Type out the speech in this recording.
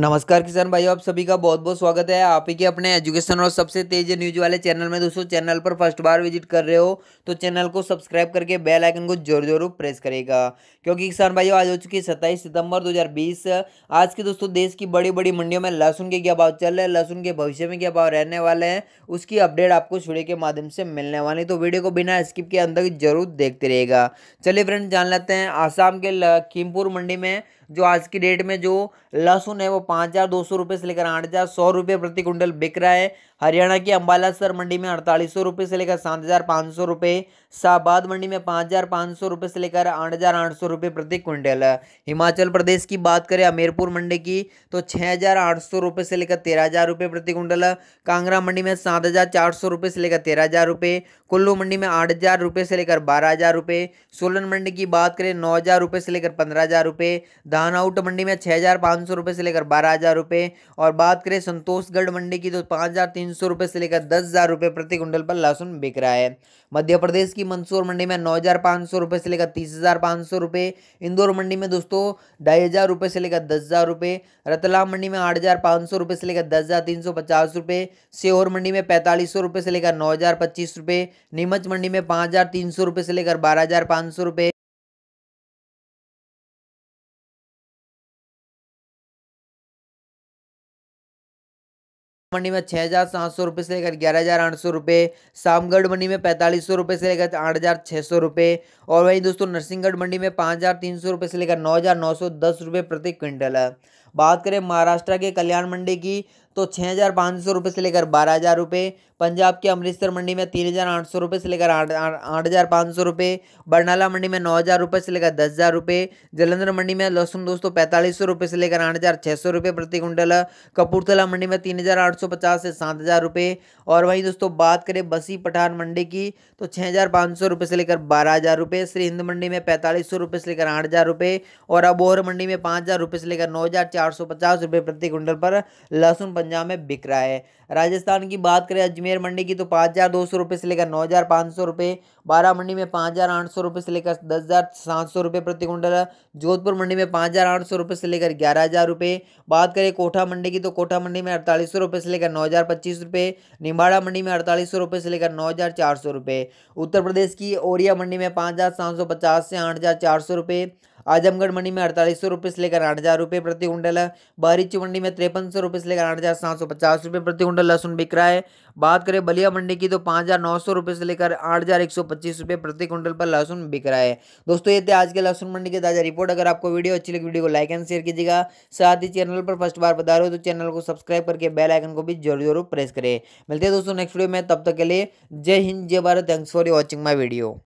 नमस्कार किसान भाई आप सभी का बहुत बहुत स्वागत है आप ही के अपने एजुकेशन और सबसे तेज न्यूज वाले चैनल में दोस्तों चैनल पर फर्स्ट बार विजिट कर रहे हो तो चैनल को सब्सक्राइब करके बेल आइकन को जरूर जरूर प्रेस करेगा क्योंकि किसान भाइयों आज हो चुकी है सत्ताईस सितंबर 2020 आज के दोस्तों देश की बड़ी बड़ी मंडियों में लहसुन के क्या भाव चल रहे हैं लहसुन के भविष्य में क्या भाव रहने वाले हैं उसकी अपडेट आपको छुड़े के माध्यम से मिलने वाली तो वीडियो को बिना स्किप के अंदर जरूर देखते रहेगा चलिए फ्रेंड जान लेते हैं आसाम के लखीमपुर मंडी में जो आज की डेट में जो लहसुन है वो पाँच हज़ार दो सौ रुपये से लेकर आठ हज़ार सौ रुपये प्रति कुंटल बिक रहा है हरियाणा की अम्बाला सर मंडी में अड़तालीस सौ रुपये से लेकर सात हज़ार पाँच सौ रुपये शाहबाद मंडी में पाँच हज़ार पाँच सौ रुपये से लेकर आठ हज़ार आठ सौ रुपये प्रति क्विंटल हिमाचल प्रदेश की बात करें अमीरपुर मंडी की तो छः हज़ार आठ सौ रुपये से लेकर तेरह हज़ार रुपये प्रति क्विंटल कांगड़ा मंडी में सात हज़ार चार सौ रुपये से लेकर तेरह हज़ार रुपये कुल्लू मंडी में आठ हज़ार रुपये से लेकर बारह हज़ार रुपये सोलन मंडी की बात करें नौ हज़ार रुपये से लेकर पंद्रह हज़ार रुपये धानाउट मंडी में छः हज़ार पाँच सौ रुपये से लेकर बारह हज़ार रुपये और बात करें संतोषगढ़ मंडी की तो पाँच हज़ार तीन सौ रुपये से लेकर दस हज़ार रुपये प्रति क्विंटल पर लहसुन बिक रहा है मध्य प्रदेश की मंदसौर मंडी में नौ हज़ार पाँच सौ रुपये से लेकर तीस हज़ार पाँच सौ रुपये इंदौर मंडी में दोस्तों ढाई हज़ार रुपये से लेकर दस हज़ार रुपये रतलाम मंडी में आठ हज़ार पाँच सौ रुपये से लेकर दस हज़ार तीन सौ पचास रुपये सीहोर मंडी में पैंतालीस सौ रुपये से लेकर नौ हज़ार पच्चीस रुपये नीमच मंडी में पाँच हज़ार तीन सौ रुपये से लेकर बारह हज़ार पाँच सौ रुपये मंडी में छः हज़ार सात सौ रुपये से लेकर ग्यारह हज़ार आठ सौ रुपये सामगढ़ मंडी में पैंतालीस सौ रुपये से लेकर आठ हज़ार छः सौ रुपये और वहीं दोस्तों नरसिंहगढ़ मंडी में पाँच हज़ार तीन सौ रुपये से लेकर नौ हज़ार नौ सौ दस रुपये प्रति क्विंटल है बात करें महाराष्ट्र के कल्याण मंडी की तो छः हज़ार पाँच सौ रुपये से लेकर बारह हज़ार रुपये पंजाब के अमृतसर मंडी में तीन हज़ार आठ सौ रुपये से लेकर आठ आठ हज़ार पाँच सौ रुपये बरनाला मंडी में नौ हज़ार रुपये से लेकर दस हज़ार रुपये जलंधर मंडी में लहसुन दोस्तों पैंतालीस सौ रुपये से लेकर आठ हज़ार छः सौ रुपये प्रति कुंटल कपूरथला मंडी में तीन हज़ार आठ सौ पचास से सात हज़ार रुपये और वहीं दोस्तों बात करें बसी पठान मंडी की तो छः हज़ार पाँच सौ रुपये से लेकर बारह हज़ार रुपये श्री हिंद मंडी में पैंतालीस सौ रुपये से लेकर आठ हज़ार रुपये और अबोहर मंडी में पाँच हज़ार रुपये से लेकर नौ हज़ार चार सौ प्रति क्विंटल पर लहसुन पंजाब में बिक रहा है राजस्थान की बात करें अजमेर मंडी की तो पाँच हज़ार दो सौ रुपये से लेकर नौ हज़ार पाँच सौ रुपये बारह मंडी में पाँच हज़ार आठ सौ रुपये से लेकर दस हज़ार सात सौ रुपये प्रति कुंटल जोधपुर मंडी में पाँच हज़ार आठ सौ रुपये से लेकर ग्यारह हज़ार रुपये बात करें कोठा मंडी की तो कोठा मंडी में अड़तालीस सौ रुपये से लेकर नौ हज़ार पच्चीस रुपये निम्बाड़ा मंडी में अड़तालीस सौ रुपये से लेकर नौ हज़ार चार सौ रुपये उत्तर प्रदेश की ओरिया मंडी में पाँच हज़ार सात सौ पचास से आठ हज़ार चार सौ रुपये आजमगढ़ मंडी में अड़तालीस सौ रुपये से लेकर आठ हज़ार रुपये प्रति कुंटल है बारीची मंडी में तिरपन सौ रुपये से लेकर आठ हज़ार सात सौ पचास रुपये प्रति कुंटल लहसुन बिक रहा है बात करें बलिया मंडी की तो पाँच हज़ार नौ सौ रुपये से लेकर आठ हज़ार एक सौ पच्चीस रुपये प्रति कुंटल पर लहसुन बिक रहा है दोस्तों ये थे आज के लहसुन मंडी की ताज़ा रिपोर्ट अगर आपको वीडियो अच्छी लगी वीडियो को लाइक एंड शेयर कीजिएगा साथ ही चैनल पर फर्स्ट बार बता रहे हो तो चैनल को सब्सक्राइब करके बेल आइकन को भी जरूर जरूर प्रेस करें मिलते हैं दोस्तों नेक्स्ट वीडियो में तब तक के लिए जय हिंद जय Bharat thanks for watching my video